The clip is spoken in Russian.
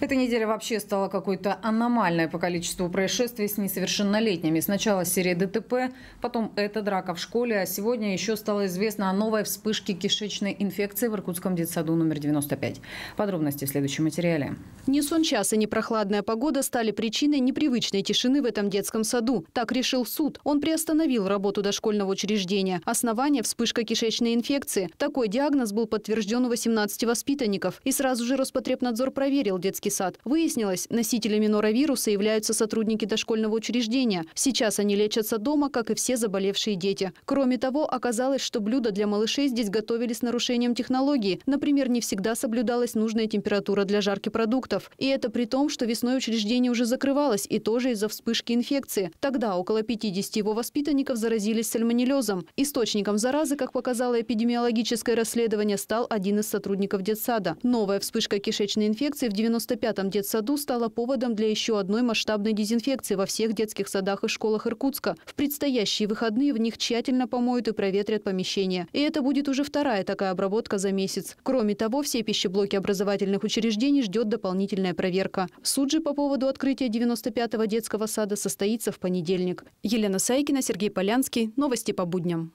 Эта неделя вообще стала какой-то аномальной по количеству происшествий с несовершеннолетними. Сначала серия ДТП, потом эта драка в школе, а сегодня еще стало известно о новой вспышке кишечной инфекции в Иркутском детсаду номер 95. Подробности в следующем материале. Не сон час и не прохладная погода стали причиной непривычной тишины в этом детском саду. Так решил суд. Он приостановил работу дошкольного учреждения. Основание – вспышка кишечной инфекции. Такой диагноз был подтвержден у 18 воспитанников. И сразу же Роспотребнадзор проверил детский детский сад. Выяснилось, носителями норовируса являются сотрудники дошкольного учреждения. Сейчас они лечатся дома, как и все заболевшие дети. Кроме того, оказалось, что блюда для малышей здесь готовились с нарушением технологии. Например, не всегда соблюдалась нужная температура для жарки продуктов. И это при том, что весной учреждение уже закрывалось, и тоже из-за вспышки инфекции. Тогда около 50 его воспитанников заразились сальмонеллезом. Источником заразы, как показало эпидемиологическое расследование, стал один из сотрудников детсада. Новая вспышка кишечной инфекции в 90 95-м детсаду стало поводом для еще одной масштабной дезинфекции во всех детских садах и школах Иркутска. В предстоящие выходные в них тщательно помоют и проветрят помещения. И это будет уже вторая такая обработка за месяц. Кроме того, все пищеблоки образовательных учреждений ждет дополнительная проверка. Суд же по поводу открытия 95-го детского сада состоится в понедельник. Елена Сайкина, Сергей Полянский. Новости по будням.